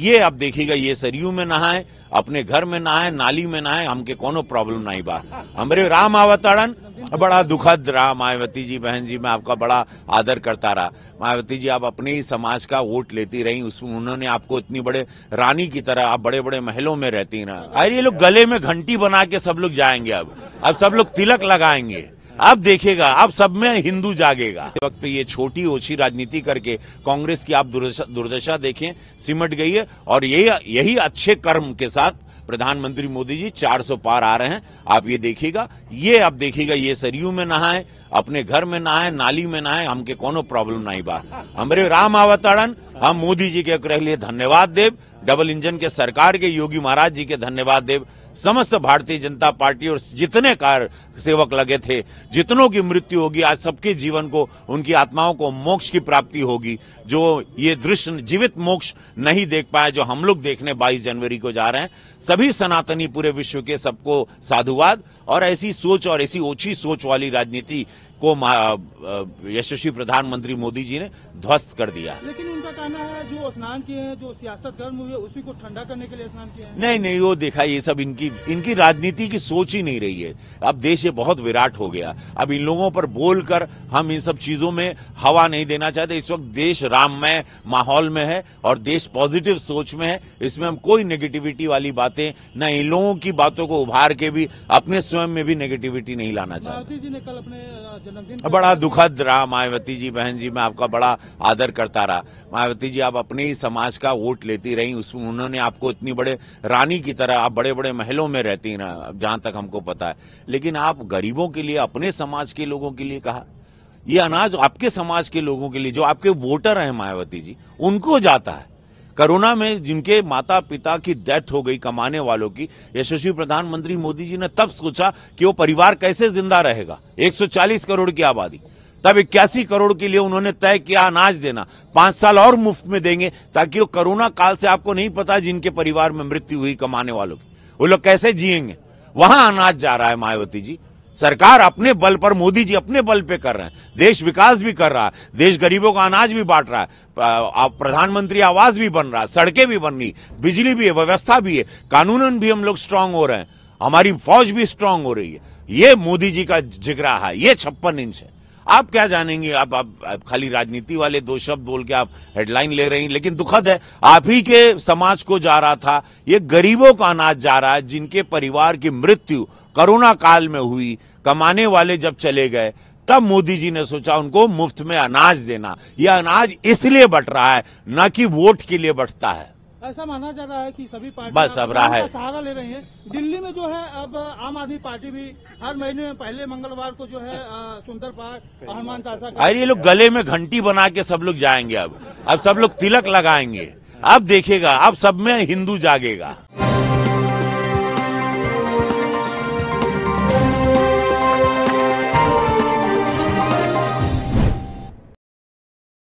ये आप देखेगा ये सरयू में नहाए अपने घर में नहाए नाली में नहाए हमके कोनो प्रॉब्लम नहीं बा हमरे राम अवतरण बड़ा दुखद रहा मायावती जी बहन जी मैं आपका बड़ा आदर करता रहा मायावती जी आप अपने ही समाज का वोट लेती रही उसमें उन्होंने आपको इतनी बड़े रानी की तरह आप बड़े बड़े महलों में रहती ना अरे ये लोग गले में घंटी बना के सब लोग जाएंगे अब अब सब लोग तिलक लगाएंगे आप देखेगा आप सब में हिंदू जागेगा वक्त पे ये छोटी ओछी राजनीति करके कांग्रेस की आप दुर्दशा, दुर्दशा देखें सिमट गई है और ये यही अच्छे कर्म के साथ प्रधानमंत्री मोदी जी 400 पार आ रहे हैं आप ये देखिएगा ये आप देखिएगा ये सरयू में नहाए अपने घर में नहाए नाली में नहाए हमके कोनो प्रॉब्लम नहीं बा हमरे राम अवतरण हम मोदी जी के रह लिए धन्यवाद देव डबल इंजन के सरकार के योगी महाराज जी के धन्यवाद देव समस्त भारतीय जनता पार्टी और जितने कार सेवक लगे थे जितनों की मृत्यु होगी आज सबके जीवन को उनकी आत्माओं को मोक्ष की प्राप्ति होगी जो ये दृश्य जीवित मोक्ष नहीं देख पाए जो हम लोग देखने 22 जनवरी को जा रहे हैं सभी सभी सनातनी पूरे विश्व के सबको साधुवाद और ऐसी सोच और ऐसी ओछी सोच वाली राजनीति को यशस्वी प्रधानमंत्री मोदी जी ने ध्वस्त कर दिया लेकिन कहना है जो स्नान किए हैं जो सियासत गर्म हुई है उसी को ठंडा करने के लिए स्नान किए हैं नहीं नहीं वो देखा ये सब इनकी इनकी राजनीति की सोच ही नहीं रही है अब देश ये बहुत विराट हो गया अब इन लोगों पर बोलकर हम इन सब चीजों में हवा नहीं देना चाहते इस वक्त देश राममय माहौल में है और देश पॉजिटिव सोच में है इसमें हम कोई नेगेटिविटी वाली बातें न इन लोगों की बातों को उभार के भी अपने स्वयं में भी नेगेटिविटी नहीं लाना चाहते जी ने कल अपने जन्मदिन बड़ा दुखद रहा मायावती जी बहन जी मैं आपका बड़ा आदर करता रहा मायावती जी आप अपने ही समाज का वोट लेती रही उसमें उन्होंने आपको इतनी बड़े रानी की तरह आप बड़े बड़े महलों में रहती ना जहां तक हमको पता है लेकिन आप गरीबों के लिए अपने समाज के लोगों के लिए कहा ये अनाज आपके समाज के लोगों के लिए जो आपके वोटर हैं मायावती जी उनको जाता है कोरोना में जिनके माता पिता की डेथ हो गई कमाने वालों की यशस्वी प्रधानमंत्री मोदी जी ने तब सोचा कि वो परिवार कैसे जिंदा रहेगा 140 करोड़ की आबादी तब इक्यासी करोड़ के लिए उन्होंने तय किया अनाज देना पांच साल और मुफ्त में देंगे ताकि वो कोरोना काल से आपको नहीं पता जिनके परिवार में मृत्यु हुई कमाने वालों की वो लोग कैसे जिएंगे वहां अनाज जा रहा है मायावती जी सरकार अपने बल पर मोदी जी अपने बल पे कर रहे हैं देश विकास भी कर रहा है देश गरीबों का अनाज भी बांट रहा है प्रधानमंत्री आवास भी बन रहा है सड़कें भी बन रही बिजली भी है व्यवस्था भी है कानूनन भी हम लोग स्ट्रांग हो रहे हैं हमारी फौज भी स्ट्रांग हो रही है ये मोदी जी का जिगरा है ये छप्पन इंच है आप क्या जानेंगे आप, आप, आप खाली राजनीति वाले दो शब्द बोल के आप हेडलाइन ले रही लेकिन दुखद है आप ही के समाज को जा रहा था ये गरीबों का अनाज जा रहा है जिनके परिवार की मृत्यु कोरोना काल में हुई कमाने वाले जब चले गए तब मोदी जी ने सोचा उनको मुफ्त में अनाज देना यह अनाज इसलिए बट रहा है न कि वोट के लिए बटता है ऐसा माना जा रहा है कि सभी पार्टी अब रहा है सहारा ले रही है दिल्ली में जो है अब आम आदमी पार्टी भी हर महीने में पहले मंगलवार को जो है सुंदर पार्क हनुमान चाचा तो अरे ये लोग गले में घंटी बना के सब लोग जाएंगे अब अब सब लोग तिलक लगाएंगे अब देखेगा अब सब में हिंदू जागेगा